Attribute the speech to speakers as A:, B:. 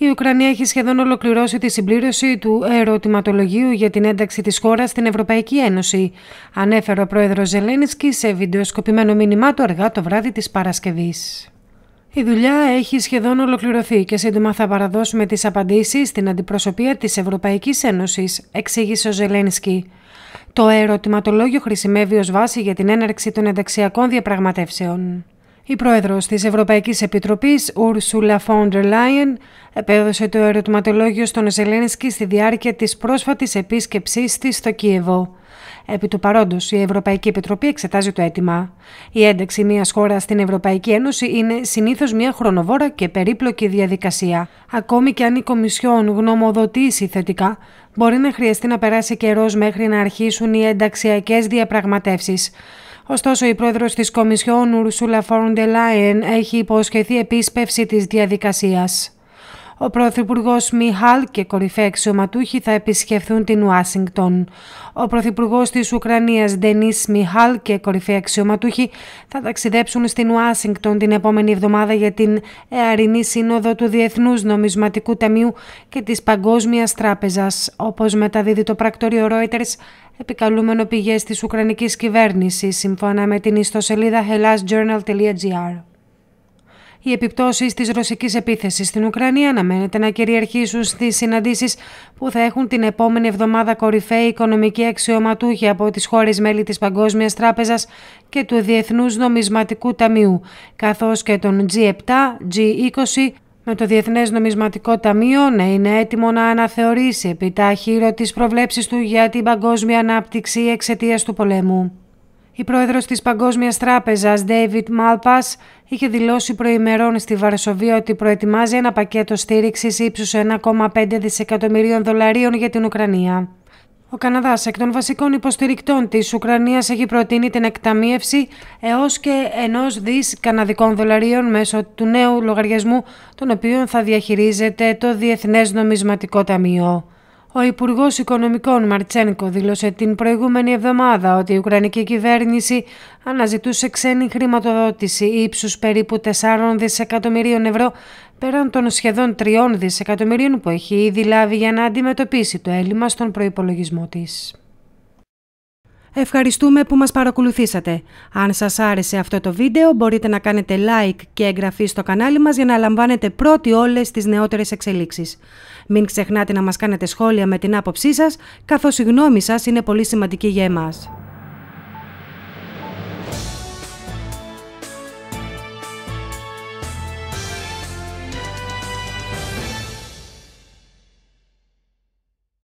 A: Η Ουκρανία έχει σχεδόν ολοκληρώσει τη συμπλήρωση του ερωτηματολογίου για την ένταξη της χώρας στην Ευρωπαϊκή Ένωση, ανέφερε ο πρόεδρος Ζελένσκι σε βιντεοσκοπημένο μήνυμά του αργά το βράδυ της Παρασκευής. Η δουλειά έχει σχεδόν ολοκληρωθεί και σύντομα θα παραδώσουμε τις απαντήσεις στην αντιπροσωπεία της Ευρωπαϊκής Ένωσης, εξήγησε ο Ζελένσκι. Το ερωτηματολόγιο χρησιμεύει ως βάση για την έναρξη των ενταξιακών διαπραγματεύσεων. Η πρόεδρος της Ευρωπαϊκής Επιτροπής, Ούρσουλα Φόντερ Λάιεν, επέδωσε το ερωτηματολόγιο στον Ζελένσκι στη διάρκεια της πρόσφατης επίσκεψής της στο Κίεβο. Επί του παρόντος, η Ευρωπαϊκή Επιτροπή εξετάζει το αίτημα. Η ένταξη μιας χώρας στην Ευρωπαϊκή Ένωση είναι συνήθως μια χρονοβόρα και περίπλοκη διαδικασία. Ακόμη και αν η Κομισιόν γνωμοδοτήσει θετικά, μπορεί να χρειαστεί να περάσει καιρός μέχρι να αρχίσουν οι ενταξιακές διαπραγματεύσεις. Ωστόσο, η πρόεδρος της Κομισιόν, Ούρσουλα Φόρντε Λάιεν, έχει υποσχεθεί επίσπευση της διαδικασίας. Ο Πρωθυπουργός Μιχάλ και κορυφαίοι αξιωματούχοι θα επισκεφθούν την Ουάσιγκτον. Ο Πρωθυπουργός της Ουκρανίας Ντενή Μιχάλ και κορυφαίοι αξιωματούχοι θα ταξιδέψουν στην Ουάσιγκτον την επόμενη εβδομάδα για την Εαρινή Σύνοδο του Διεθνούς Νομισματικού Ταμείου και της Παγκόσμιας Τράπεζας, όπως μεταδίδει το πρακτορείο Reuters επικαλούμενο πηγές της Ουκρανικής κυβέρνησης, σύμφωνα με την ιστοσελίδα hellasjournal.gr. Οι επιπτώσεις της ρωσικής επίθεσης στην Ουκρανία αναμένεται να κυριαρχήσουν στις συναντήσεις που θα έχουν την επόμενη εβδομάδα κορυφαίοι οικονομικοί αξιωματούχοι από τις χώρες μέλη της Παγκόσμιας Τράπεζας και του Διεθνούς Νομισματικού Ταμείου, καθώς και των G7, G20 με το Διεθνές Νομισματικό Ταμείο να είναι έτοιμο να αναθεωρήσει επιτάχυρο τις προβλέψεις του για την παγκόσμια ανάπτυξη εξαιτίας του πολέμου. Η πρόεδρος της Παγκόσμιας Τράπεζας, David Malpass, είχε δηλώσει προημερών στη Βαρσοβία ότι προετοιμάζει ένα πακέτο στήριξης ύψους 1,5 δισεκατομμυρίων δολαρίων για την Ουκρανία. Ο Καναδάς, εκ των βασικών υποστηρικτών της Ουκρανίας, έχει προτείνει την εκταμίευση έως και ενός δις καναδικών δολαρίων μέσω του νέου λογαριασμού, τον οποίο θα διαχειρίζεται το Διεθνές Νομισματικό Ταμείο. Ο Υπουργός Οικονομικών Μαρτσένκο δήλωσε την προηγούμενη εβδομάδα ότι η Ουκρανική κυβέρνηση αναζητούσε ξένη χρηματοδότηση ύψους περίπου 4 δισεκατομμυρίων ευρώ πέραν των σχεδόν 3 δισεκατομμυρίων που έχει ήδη λάβει για να αντιμετωπίσει το έλλειμμα στον προϋπολογισμό της. Ευχαριστούμε που μας παρακολουθήσατε. Αν σας άρεσε αυτό το βίντεο μπορείτε να κάνετε like και εγγραφή στο κανάλι μας για να λαμβάνετε πρώτοι όλες τις νεότερες εξελίξεις. Μην ξεχνάτε να μας κάνετε σχόλια με την άποψή σας, καθώς η γνώμη σας είναι πολύ σημαντική για εμάς.